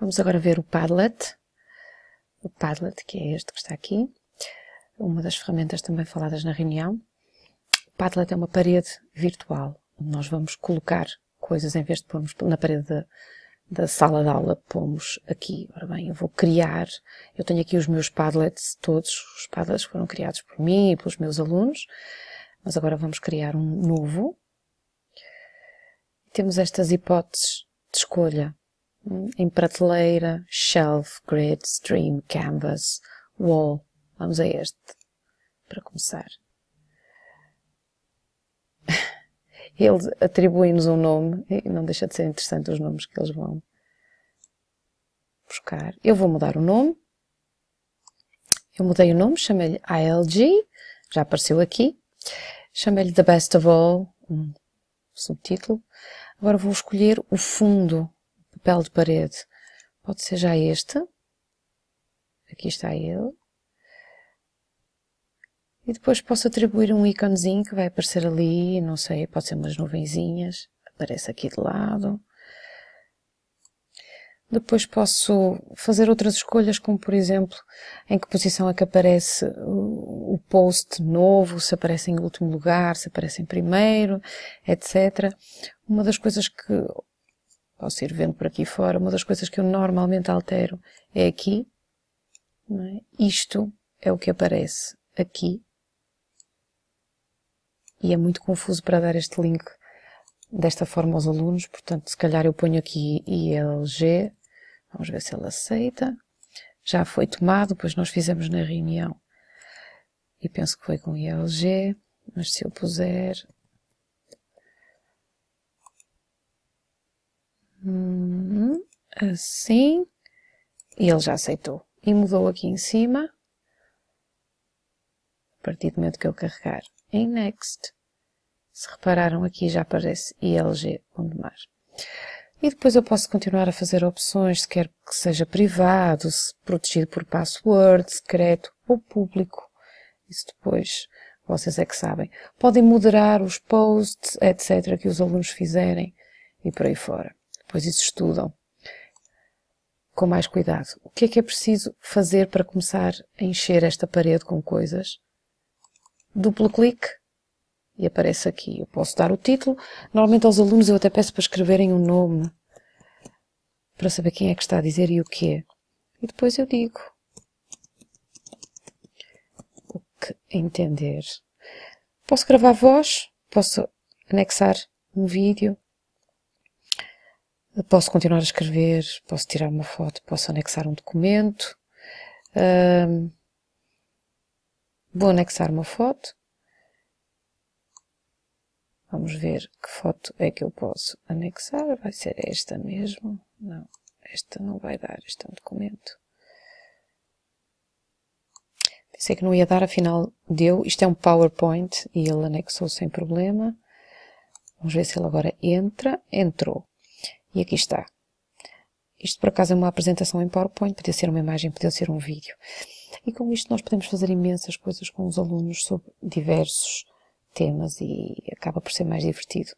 Vamos agora ver o Padlet. O Padlet, que é este que está aqui. Uma das ferramentas também faladas na reunião. O Padlet é uma parede virtual, onde nós vamos colocar coisas em vez de pormos na parede da, da sala de aula, pomos aqui. Ora bem, eu vou criar, eu tenho aqui os meus Padlets todos, os Padlets foram criados por mim e pelos meus alunos, mas agora vamos criar um novo. Temos estas hipóteses de escolha em prateleira, shelf, grid, stream, canvas, wall. Vamos a este, para começar. Eles atribuem-nos um nome, e não deixa de ser interessante os nomes que eles vão buscar. Eu vou mudar o nome. Eu mudei o nome, chamei-lhe ALG, já apareceu aqui. Chamei-lhe The Best of All, um subtítulo. Agora vou escolher o fundo papel de parede. Pode ser já este. Aqui está ele. E depois posso atribuir um íconezinho que vai aparecer ali, não sei, pode ser umas nuvenzinhas. Aparece aqui de lado. Depois posso fazer outras escolhas, como por exemplo, em que posição é que aparece o post novo, se aparece em último lugar, se aparece em primeiro, etc. Uma das coisas que ao ser vendo por aqui fora, uma das coisas que eu normalmente altero é aqui. É? Isto é o que aparece aqui. E é muito confuso para dar este link desta forma aos alunos, portanto, se calhar eu ponho aqui ILG, vamos ver se ele aceita. Já foi tomado, pois nós fizemos na reunião e penso que foi com ILG, mas se eu puser assim, e ele já aceitou. E mudou aqui em cima, a partir do momento que eu carregar em Next, se repararam aqui já aparece ILG mais E depois eu posso continuar a fazer opções, se quer que seja privado, se protegido por password, secreto ou público. Isso depois vocês é que sabem. Podem moderar os posts, etc., que os alunos fizerem e por aí fora. Depois isso estudam com mais cuidado. O que é que é preciso fazer para começar a encher esta parede com coisas? Duplo clique e aparece aqui. Eu posso dar o título. Normalmente aos alunos eu até peço para escreverem o um nome para saber quem é que está a dizer e o quê. E depois eu digo o que entender. Posso gravar voz, posso anexar um vídeo, Posso continuar a escrever, posso tirar uma foto, posso anexar um documento. Um, vou anexar uma foto. Vamos ver que foto é que eu posso anexar. Vai ser esta mesmo? Não, esta não vai dar, este é um documento. Pensei que não ia dar, afinal deu. Isto é um PowerPoint e ele anexou sem problema. Vamos ver se ele agora entra. Entrou. E aqui está. Isto por acaso é uma apresentação em PowerPoint, podia ser uma imagem, podia ser um vídeo. E com isto nós podemos fazer imensas coisas com os alunos sobre diversos temas e acaba por ser mais divertido.